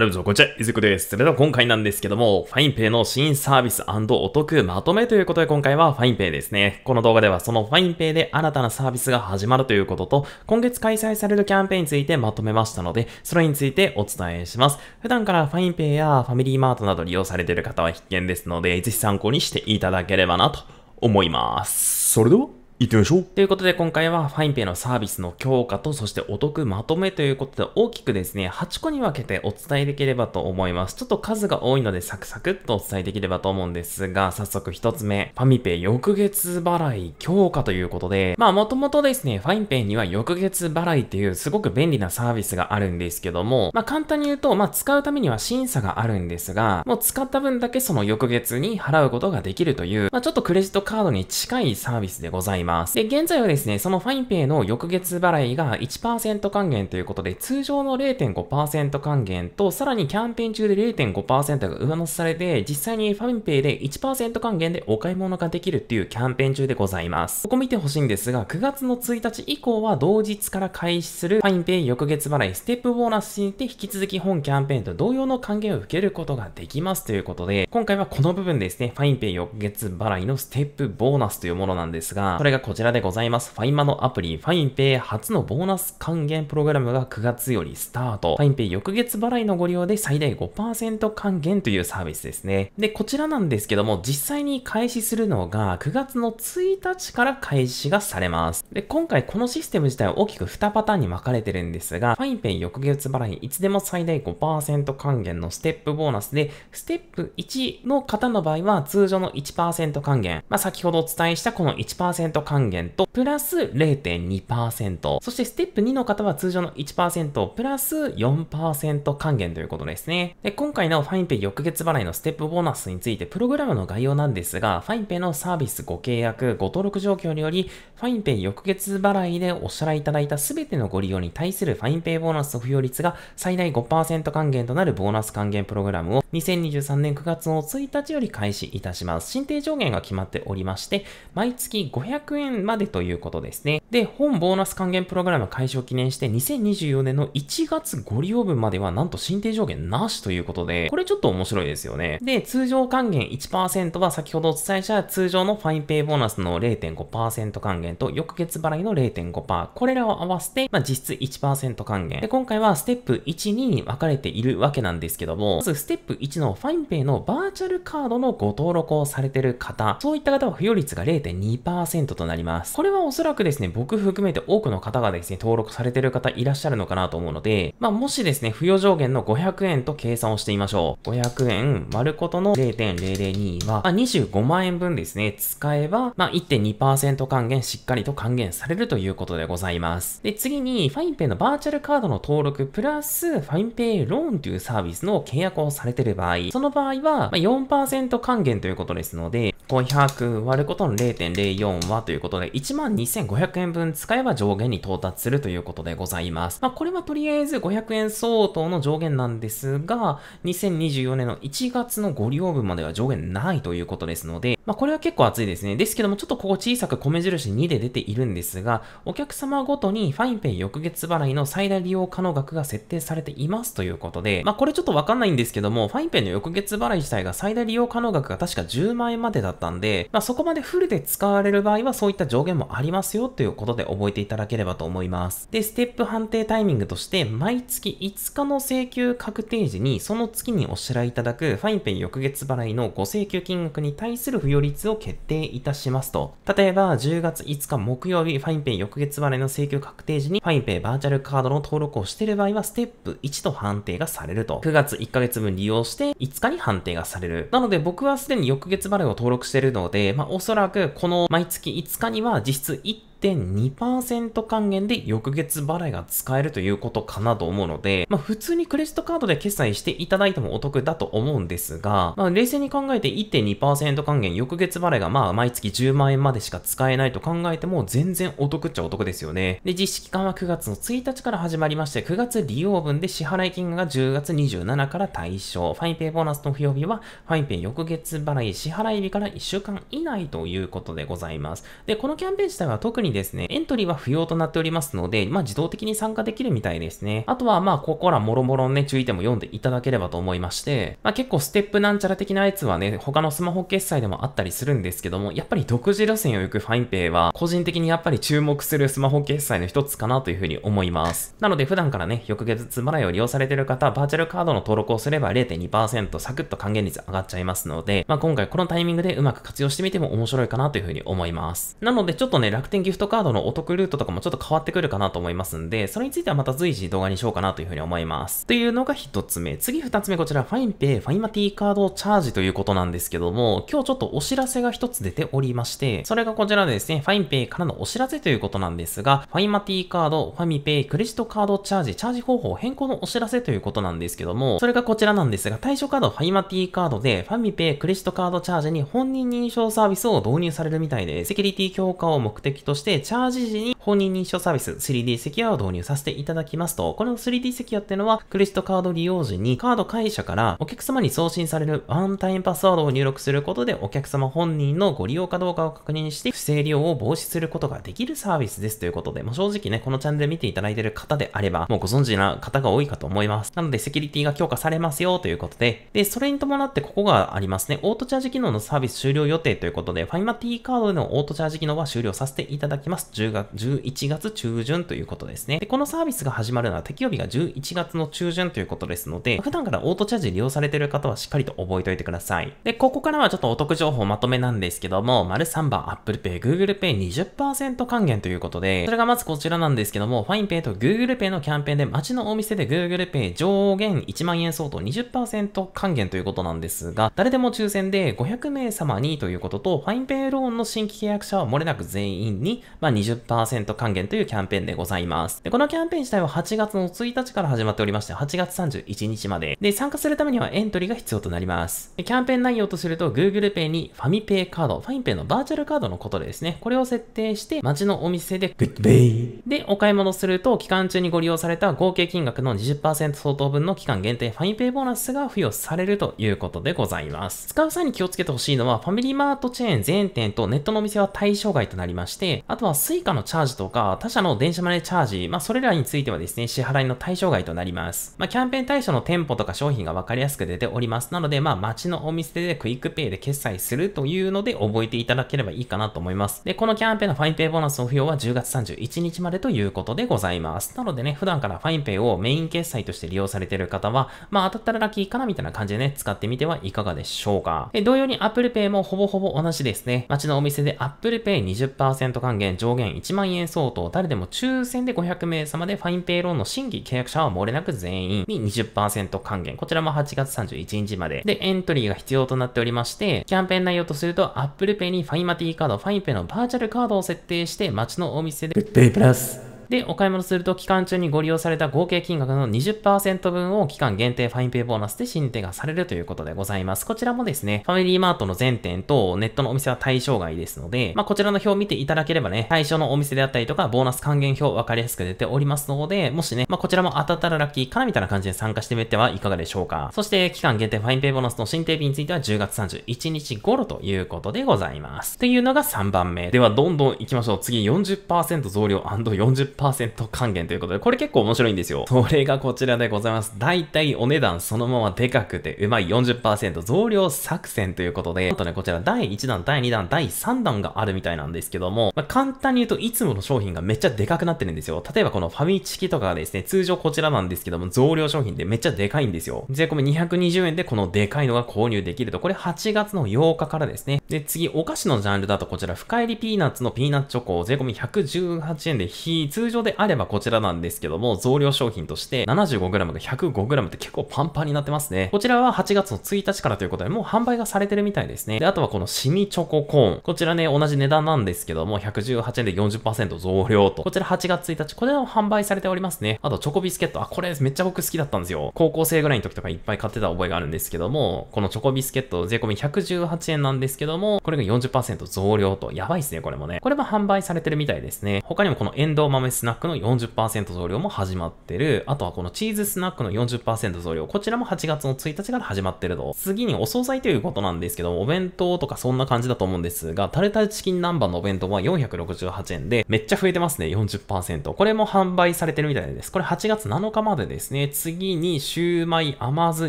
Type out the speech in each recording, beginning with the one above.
ルブこちら、いずこです。それでは今回なんですけども、ファインペイの新サービスお得まとめということで今回はファインペイですね。この動画ではそのファインペイで新たなサービスが始まるということと、今月開催されるキャンペーンについてまとめましたので、それについてお伝えします。普段からファインペイやファミリーマートなど利用されている方は必見ですので、ぜひ参考にしていただければなと思います。それでは行ってみましょう。ということで今回はファインペイのサービスの強化とそしてお得まとめということで大きくですね、8個に分けてお伝えできればと思います。ちょっと数が多いのでサクサクっとお伝えできればと思うんですが、早速1つ目、ファミペイ翌月払い強化ということで、まあもともとですね、ファインペイには翌月払いっていうすごく便利なサービスがあるんですけども、まあ簡単に言うと、まあ使うためには審査があるんですが、もう使った分だけその翌月に払うことができるという、まあちょっとクレジットカードに近いサービスでございます。ます。で、現在はですね、そのファインペイの翌月払いが1%還元ということで、通常の0.5%還元と、さらにキャンペーン中で0.5%が上乗せされて、実際にファインペイで1%還元でお買い物ができるっていうキャンペーン中でございます。ここ見てほしいんですが、9月の1日以降は同日から開始するファインペイ翌月払いステップボーナスにて引き続き本キャンペーンと同様の還元を受けることができますということで、今回はこの部分ですね、ファインペイ翌月払いのステップボーナスというものなんですが、それがこちらでございます。ファイマのアプリ、ファインペイ初のボーナス還元プログラムが9月よりスタート。ファインペイ翌月払いのご利用で最大5%還元というサービスですね。で、こちらなんですけども、実際に開始するのが9月の1日から開始がされます。で、今回このシステム自体は大きく2パターンに分かれてるんですが、ファインペイ翌月払い、いつでも最大5%還元のステップボーナスで、ステップ1の方の場合は通常の1%還元。まあ、先ほどお伝えしたこの1%還元還元と、プラス0.2%。そしてステップ2の方は通常の1%、プラス4%還元ということですね。で、今回のファインペイ翌月払いのステップボーナスについて、プログラムの概要なんですが、ファインペイのサービスご契約、ご登録状況により、ファインペイ翌月払いでお支払いいただいたすべてのご利用に対するファインペイボーナスの付与率が最大5%還元となるボーナス還元プログラムを2023年9月の1日より開始いたします。新定上限が決まっておりまして、毎月500円までということですね。で、本ボーナス還元プログラム開始を記念して、2024年の1月ご利用分までは、なんと進定上限なしということで、これちょっと面白いですよね。で、通常還元1%は先ほどお伝えした通常のファインペイボーナスの0.5%還元と、翌月払いの0.5%、これらを合わせて、まあ、実質1%還元。で、今回はステップ1、2に分かれているわけなんですけども、まずステップ1のファインペイのバーチャルカードのご登録をされている方、そういった方は付与率が0.2%となります。これはおそらくですね、僕含めて多くの方がですね、登録されてる方いらっしゃるのかなと思うので、まあ、もしですね、付与上限の500円と計算をしてみましょう。500円丸ることの0.002は、まあ、25万円分ですね、使えば、まあ、1.2%還元しっかりと還元されるということでございます。で、次に、ファインペイのバーチャルカードの登録プラス、ファインペイローンというサービスの契約をされてる場合、その場合は、ま4%還元ということですので、500割ることの0.04はということで、12,500円分使えば上限に到達するということでございます。まあ、これはとりあえず500円相当の上限なんですが、2024年の1月のご利用分までは上限ないということですので、まあ、これは結構厚いですね。ですけども、ちょっとここ小さく米印2で出ているんですが、お客様ごとにファインペイ翌月払いの最大利用可能額が設定されていますということで、まあ、これちょっとわかんないんですけども、ファインペイの翌月払い自体が最大利用可能額が確か10万円までだったったんで、まあ、そこまでフルで使われる場合はそういった上限もありますよということで覚えていただければと思います。で、ステップ判定タイミングとして、毎月5日の請求確定時に、その月にお支払いいただくファインペイ翌月払いのご請求金額に対する付与率を決定いたしますと。例えば、10月5日木曜日、ファインペイ翌月払いの請求確定時に、ファインペイバーチャルカードの登録をしている場合は、ステップ1と判定がされると。9月1ヶ月分利用して、5日に判定がされる。なので、僕はすでに翌月払いを登録してるので、まあおそらくこの毎月5日には実質1 1.2%還元で翌月払いが使えるということかなと思うので、まあ普通にクレジットカードで決済していただいてもお得だと思うんですが、まあ冷静に考えて1.2%還元翌月払いがまあ毎月10万円までしか使えないと考えても全然お得っちゃお得ですよね。で、実施期間は9月の1日から始まりまして、9月利用分で支払い金が10月27から対象。ファインペイボーナスの付与日は、ファインペイ翌月払い支払い日から1週間以内ということでございます。で、このキャンペーン自体は特ににですね、エントリーは不要となっておりますので、まあ、自動的に参加できるみたいですね。あとは、まあ、ここらもろもろのね、注意点も読んでいただければと思いまして、まあ、結構ステップなんちゃら的なやつはね、他のスマホ決済でもあったりするんですけども、やっぱり独自路線を行くファインペイは、個人的にやっぱり注目するスマホ決済の一つかなというふうに思います。なので、普段からね、翌月払いを利用されてる方、バーチャルカードの登録をすれば0.2%サクッと還元率上がっちゃいますので、まあ、今回このタイミングでうまく活用してみても面白いかなというふうに思います。なので、ちょっとね、楽天ギフトトカードのお得ルートとかもちょっと変わってくるかなと思いますんで、それについてはまた随時動画にしようかなというふうに思います。というのが一つ目。次二つ目こちら、ファインペイ、ファインマティカードチャージということなんですけども、今日ちょっとお知らせが一つ出ておりまして、それがこちらですね、ファインペイからのお知らせということなんですが、ファインマティカード、ファミペイ、クレジットカードチャージ、チャージ方法変更のお知らせということなんですけども、それがこちらなんですが、対象カード、ファイマティカードで、ファミペイ、クレジットカードチャージに本人認証サービスを導入されるみたいで、セキュリティ強化を目的として、してチャージ時に公認認証サービス 3D セキュアを導入させていただきますと、この 3D セキュアっていうのは、クレジットカード利用時にカード会社からお客様に送信されるワンタイムパスワードを入力することで、お客様本人のご利用かどうかを確認して、不正利用を防止することができるサービスですということで、まあ、正直ね、このチャンネル見ていただいている方であれば、もうご存知な方が多いかと思います。なので、セキュリティが強化されますよということで、で、それに伴ってここがありますね、オートチャージ機能のサービス終了予定ということで、ファイマティカードでのオートチャージ機能は終了させていただきます。10月、1 11月中旬ということですね。で、このサービスが始まるのは適用日が11月の中旬ということですので、普段からオートチャージ利用されている方はしっかりと覚えておいてください。で、ここからはちょっとお得情報まとめなんですけども、丸3番 Apple Pay、Google Pay 20%還元ということで、それがまずこちらなんですけども、FinePay と Google Pay のキャンペーンで街のお店で Google Pay 上限1万円相当20%還元ということなんですが、誰でも抽選で500名様にということと、FinePay ローンの新規契約者は漏れなく全員に、まあ20% 10%還元というキャンペーンでございます。で、このキャンペーン自体は8月の1日から始まっておりまして、8月31日まで。で、参加するためにはエントリーが必要となります。でキャンペーン内容とすると、Google Pay にファミペイカード、ファミペイのバーチャルカードのことでですね、これを設定して、街のお店で、グッベイで、お買い物すると、期間中にご利用された合計金額の20%相当分の期間限定ファミペイボーナスが付与されるということでございます。使う際に気をつけてほしいのは、ファミリーマートチェーン全店とネットのお店は対象外となりまして、あとは Suica のチャージジとか、他社の電車マネーチャージ、まあ、それらについてはですね、支払いの対象外となります。まあ、キャンペーン対象の店舗とか商品が分かりやすく出ております。なので、まあ、街のお店でクイックペイで決済するというので、覚えていただければいいかなと思います。で、このキャンペーンのファインペイボーナスの付与は10月31日までということでございます。なのでね、普段からファインペイをメイン決済として利用されている方は、まあ、当たったらラッキーかなみたいな感じでね、使ってみてはいかがでしょうか。で、同様に Apple Pay もほぼほぼ同じですね。街のお店で Apple Pay20% 還元上限1万円円相当、誰でも抽選で500名様でファインペイローンの新規契約者は漏れなく全員に20%還元。こちらも8月31日まで。で、エントリーが必要となっておりまして、キャンペーン内容とすると、Apple Pay にファインマティカード、ファインペイのバーチャルカードを設定して、街のお店で、グッデイプラスで、お買い物すると期間中にご利用された合計金額の20%分を期間限定ファインペイボーナスで申請がされるということでございます。こちらもですね、ファミリーマートの全店とネットのお店は対象外ですので、まあ、こちらの表を見ていただければね、対象のお店であったりとか、ボーナス還元表分かりやすく出ておりますので、もしね、まあ、こちらも当たったらラッキーかなみたいな感じで参加してみてはいかがでしょうか。そして、期間限定ファインペイボーナスの申請日については10月31日頃ということでございます。というのが3番目。では、どんどん行きましょう。次40%増量 &40% 1還元ということで、これ結構面白いんですよ。それがこちらでございます。だいたいお値段そのままでかくてうまい40%増量作戦ということで、あとね、こちら第1弾、第2弾、第3弾があるみたいなんですけども、まあ、簡単に言うといつもの商品がめっちゃでかくなってるんですよ。例えばこのファミチキとかがですね、通常こちらなんですけども、増量商品でめっちゃでかいんですよ。税込み220円でこのでかいのが購入できると、これ8月の8日からですね。で、次、お菓子のジャンルだとこちら、深入りピーナッツのピーナッツチョコを税込み118円で、非通通常であればこちらなんですけども、増量商品として 75g が 105g って結構パンパンになってますね。こちらは8月の1日からということで、もう販売がされてるみたいですね。で、あとはこのシミチョココーン。こちらね、同じ値段なんですけども、118円で40%増量と。こちら8月1日、これも販売されておりますね。あと、チョコビスケット。あ、これめっちゃ僕好きだったんですよ。高校生ぐらいの時とかいっぱい買ってた覚えがあるんですけども、このチョコビスケット税込み118円なんですけども、これが40%増量と。やばいっすね、これもね。これも販売されてるみたいですね。他にもこのエンドウ豆スナックの40%増量も始まってる。あとはこのチーズスナックの40%増量。こちらも8月の1日から始まってると。次にお惣菜ということなんですけど、お弁当とかそんな感じだと思うんですが、タルタルチキン南蛮のお弁当は468円で、めっちゃ増えてますね、40%。これも販売されてるみたいです。これ8月7日までですね。次に、シューマイ甘酢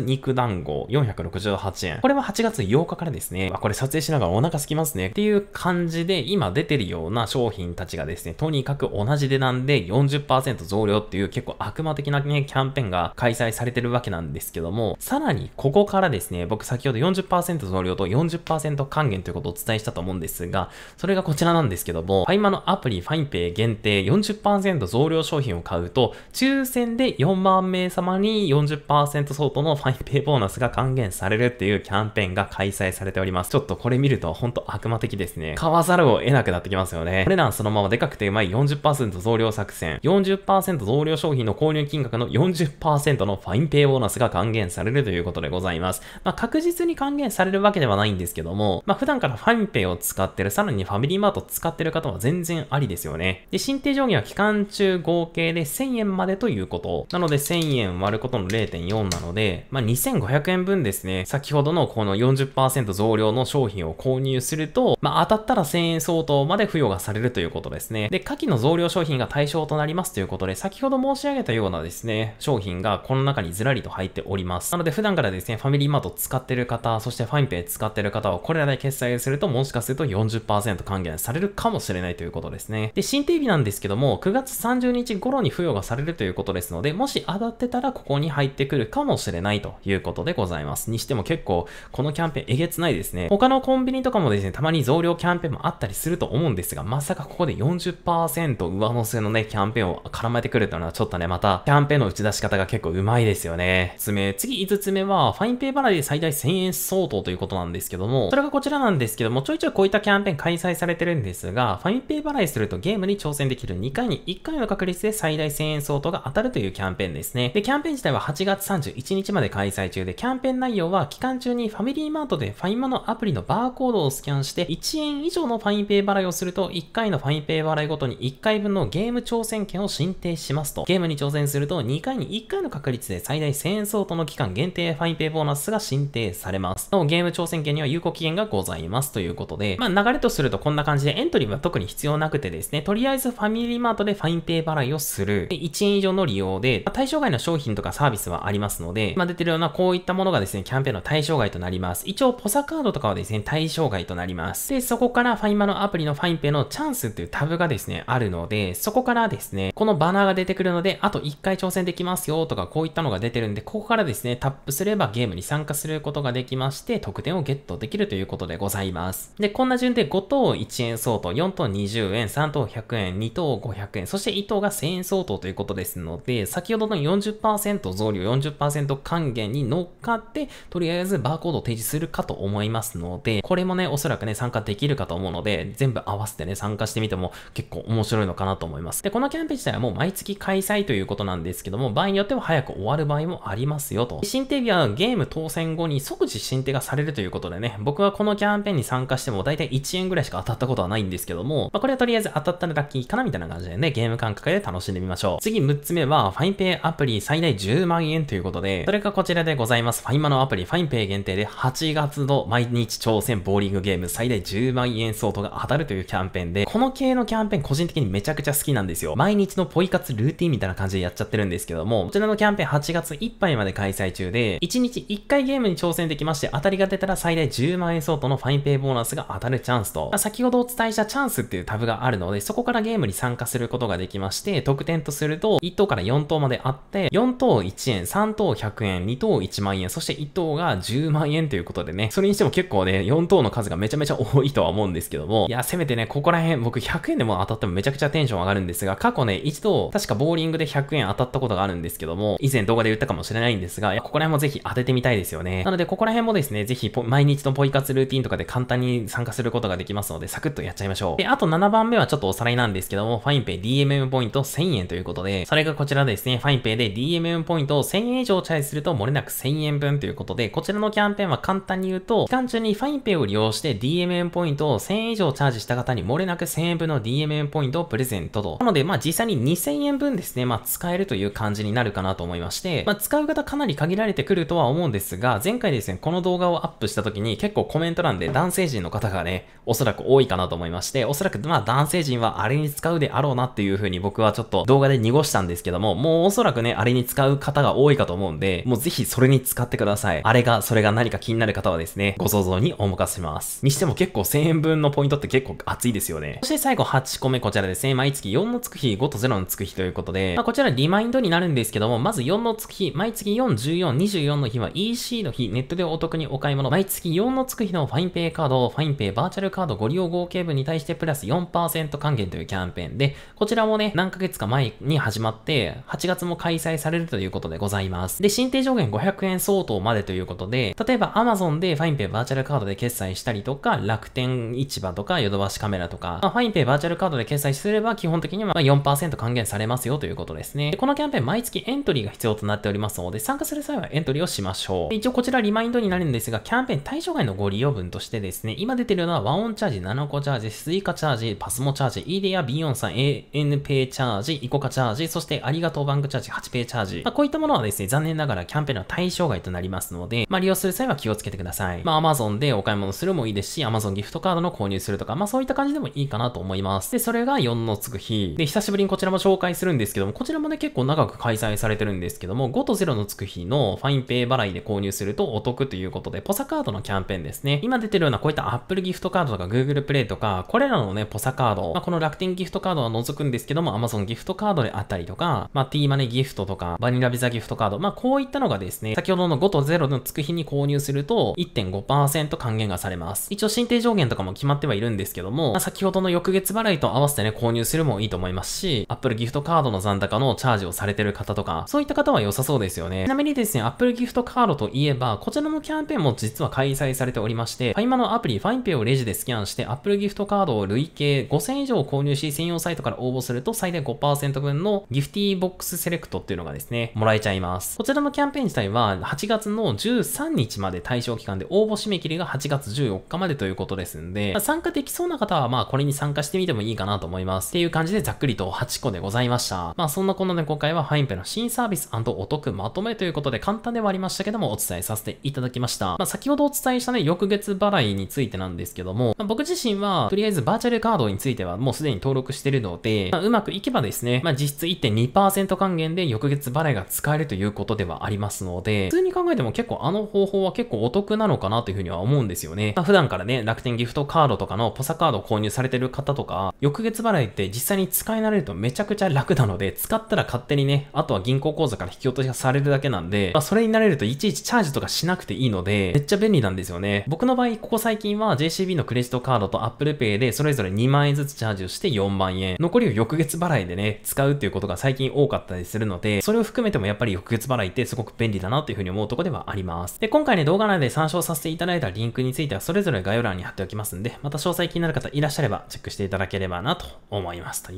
肉団子468円。これは8月8日からですね。あ、これ撮影しながらお腹空きますね。っていう感じで、今出てるような商品たちがですね、とにかく同じ値段で40%増量っていう結構悪魔的なね、キャンペーンが開催されてるわけなんですけども、さらにここからですね、僕先ほど40%増量と40%還元ということをお伝えしたと思うんですが、それがこちらなんですけども、ファイマのアプリファインペイ限定40%増量商品を買うと、抽選で4万名様に40%相当のファインペイボーナスが還元されるっていうキャンペーンが開催されております。ちょっとこれ見るとほんと悪魔的ですね。買わざるを得なくなってきますよね。お値段そのままでかくてうまい40%増量量作戦、40%増量商品の購入金額の40%のファインペイボーナスが還元されるということでございます。まあ、確実に還元されるわけではないんですけども、まあ、普段からファインペイを使ってる、さらにファミリーマート使ってる方は全然ありですよね。で、申請上限は期間中合計で1000円までということ。なので1000円割ることの0.4なので、まあ、2500円分ですね、先ほどのこの40%増量の商品を購入すると、まあ、当たったら1000円相当まで付与がされるということですね。で、下記の増量商品が対象となりますということで、先ほど申し上げたようなですね、商品がこの中にずらりと入っております。なので普段からですね、ファミリーマート使ってる方、そしてファインペイ使ってる方はこれらで決済するともしかすると40%還元されるかもしれないということですね。で、新定義なんですけども、9月30日頃に付与がされるということですので、もし当たってたらここに入ってくるかもしれないということでございます。にしても結構、このキャンペーンえげつないですね。他のコンビニとかもですね、たまに増量キャンペーンもあったりすると思うんですが、まさかここで40%上乗せのね、キャンペーンを絡めてくるというのはちょっとね、また、キャンペーンの打ち出し方が結構うまいですよね。爪、次5つ目は、ファインペイ払いで最大1000円相当ということなんですけども、それがこちらなんですけども、ちょいちょいこういったキャンペーン開催されてるんですが、ファインペイ払いするとゲームに挑戦できる2回に1回の確率で最大1000円相当が当たるというキャンペーンですね。で、キャンペーン自体は8月31日まで開催中で、キャンペーン内容は期間中にファミリーマートでファインマのアプリのバーコードをスキャンして、1円以上のファインペイ払いをすると、1回のファインペイ払いごとに1回分のゲームーム挑戦権を申請しますと。ゲームに挑戦すると2回に1回の確率で最大1000円相当の期間限定ファインペイボーナスが申請されます。なお、ゲーム挑戦権には有効期限がございますということで、まあ流れとするとこんな感じでエントリーは特に必要なくてですね、とりあえずファミリーマートでファインペイ払いをする。で、1円以上の利用で、まあ、対象外の商品とかサービスはありますので、ま出てるようなこういったものがですね、キャンペーンの対象外となります。一応、ポサカードとかはですね、対象外となります。で、そこからファインマのアプリのファインペイのチャンスっていうタブがですね、あるので、そここからですね、このバナーが出てくるので、あと1回挑戦できますよとか、こういったのが出てるんで、ここからですね、タップすればゲームに参加することができまして、得点をゲットできるということでございます。で、こんな順で5等1円相当、4等20円、3等100円、2等500円、そして1等が1000円相当ということですので、先ほどの40%増量、40%還元に乗っかって、とりあえずバーコードを提示するかと思いますので、これもね、おそらくね、参加できるかと思うので、全部合わせてね、参加してみても結構面白いのかなと思います。ます。で、このキャンペーン自体はもう毎月開催ということなんですけども、場合によっては早く終わる場合もありますよと。新手日はゲーム当選後に即時新手がされるということでね、僕はこのキャンペーンに参加しても大体1円ぐらいしか当たったことはないんですけども、まあ、これはとりあえず当たったらラッキーかなみたいな感じでね、ゲーム感覚で楽しんでみましょう。次6つ目は、ファインペイアプリ最大10万円ということで、それがこちらでございます。ファイマのアプリ、ファインペイ限定で8月の毎日挑戦ボーリングゲーム最大10万円相当が当たるというキャンペーンで、この系のキャンペーン個人的にめちゃくちゃ好きなんなんですよ。毎日のポイ活ルーティンみたいな感じでやっちゃってるんですけども、こちらのキャンペーン8月いっぱいまで開催中で、1日1回ゲームに挑戦できまして、当たりが出たら最大10万円相当のファインペイボーナスが当たるチャンスと、まあ、先ほどお伝えしたチャンスっていうタブがあるので、そこからゲームに参加することができまして、得点とすると、1等から4等まであって、4等1円、3等100円、2等1万円、そして1等が10万円ということでね、それにしても結構ね、4等の数がめちゃめちゃ多いとは思うんですけども、いや、せめてね、ここら辺、僕100円でも当たってもめちゃくちゃテンション上がるんですですが、過去ね、一度、確かボーリングで100円当たったことがあるんですけども、以前動画で言ったかもしれないんですが、ここら辺もぜひ当ててみたいですよね。なので、ここら辺もですね、ぜひ、毎日のポイ活ルーティンとかで簡単に参加することができますので、サクッとやっちゃいましょう。で、あと7番目はちょっとおさらいなんですけども、ファインペイ DMM ポイント1000円ということで、それがこちらですね、ファインペイで DMM ポイントを1000円以上チャージすると、もれなく1000円分ということで、こちらのキャンペーンは簡単に言うと、期間中にファインペイを利用して DMM ポイントを1000円以上チャージした方に、漏れなく1000円分の DMM ポイントをプレゼントとなので、まあ実際に2000円分ですね、まあ使えるという感じになるかなと思いまして、まあ使う方かなり限られてくるとは思うんですが、前回ですね、この動画をアップした時に結構コメント欄で男性陣の方がね、おそらく多いかなと思いまして、おそらくまあ男性陣はあれに使うであろうなっていう風に僕はちょっと動画で濁したんですけども、もうおそらくね、あれに使う方が多いかと思うんで、もうぜひそれに使ってください。あれが、それが何か気になる方はですね、ご想像にお任せします。にしても結構1000円分のポイントって結構熱いですよね。そして最後8個目こちらですね、毎月4のつく日、5と0のつく日ということで、まあ、こちらリマインドになるんですけども、まず4のつく日、毎月4、14、24の日は EC の日、ネットでお得にお買い物、毎月4のつく日のファインペイカード、ファインペイバーチャルカードご利用合計分に対してプラス4%還元というキャンペーンで、こちらもね、何ヶ月か前に始まって、8月も開催されるということでございます。で、申請上限500円相当までということで、例えば Amazon でファインペイバーチャルカードで決済したりとか、楽天市場とか、ヨドバシカメラとか、まあ、ファインペイバーチャルカードで決済すれば基本的時には4%還元されますよということですね。でこのキャンペーン毎月エントリーが必要となっておりますので、参加する際はエントリーをしましょう。一応こちらリマインドになるんですが、キャンペーン対象外のご利用分としてですね、今出てるのはワンオンチャージ、ナノコチャージ、スイカチャージ、パスモチャージ、イデア、ビヨンさん、a n p チャージ、イコカチャージ、そしてありがとうバンクチャージ、8ペ a y チャージ。まあ、こういったものはですね、残念ながらキャンペーンの対象外となりますので、まあ、利用する際は気をつけてください。まあ、Amazon でお買い物するもいいですし、Amazon ギフトカードの購入するとか、まあ、そういった感じでもいいかなと思います。で、それが4のつく日で、久しぶりにこちらも紹介するんですけども、こちらもね、結構長く開催されてるんですけども、5と0のつく日のファインペイ払いで購入するとお得ということで、ポサカードのキャンペーンですね。今出てるようなこういった Apple ギフトカードとか Google プレイとか、これらのね、ポサカード、まあ、この楽天ギフトカードは除くんですけども、Amazon ギフトカードであったりとか、まあ、T マネギフトとか、バニラビザギフトカード、まあ、こういったのがですね、先ほどの5と0のつく日に購入すると、1.5%還元がされます。一応、申請上限とかも決まってはいるんですけども、まあ、先ほどの翌月払いと合わせてね、購入するもいいと思いますし、Apple ギフトカードの残高のチャージをされてる方とか、そういった方は良さそうですよね。ちなみにですね、Apple ギフトカードといえば、こちらのキャンペーンも実は開催されておりまして、ファイマのアプリ FinePay をレジでスキャンして、Apple ギフトカードを累計5000以上購入し、専用サイトから応募すると最大5%分のギフティーボックスセレクトっていうのがですね、もらえちゃいます。こちらのキャンペーン自体は、8月の13日まで対象期間で応募締め切りが8月14日までということですんで、参加できそうな方は、まあこれに参加してみてもいいかなと思います。っていう感じでざっくりと8個でございました。まあそんなこんなで今回はファインペの新サービスお得まとめということで簡単ではありましたけどもお伝えさせていただきました。まあ先ほどお伝えしたね、翌月払いについてなんですけども、まあ、僕自身はとりあえずバーチャルカードについてはもうすでに登録してるので、まあ、うまくいけばですね、まあ実質1.2%還元で翌月払いが使えるということではありますので、普通に考えても結構あの方法は結構お得なのかなというふうには思うんですよね。まあ、普段からね、楽天ギフトカードとかのポサカードを購入されてる方とか、翌月払いって実際に使い慣れるとめちゃくちゃ楽なので、使ったら勝手にね、あとは銀行口座から引き落としがされるだけなんで、まあ、それになれるといちいちチャージとかしなくていいので、めっちゃ便利なんですよね。僕の場合、ここ最近は JCB のクレジットカードと Apple Pay でそれぞれ2万円ずつチャージをして4万円。残りを翌月払いでね、使うっていうことが最近多かったりするので、それを含めてもやっぱり翌月払いってすごく便利だなというふうに思うとこではあります。で、今回ね、動画内で参照させていただいたリンクについてはそれぞれ概要欄に貼っておきますんで、また詳細気になる方いらっしゃればチェックしていただければなと思います。とい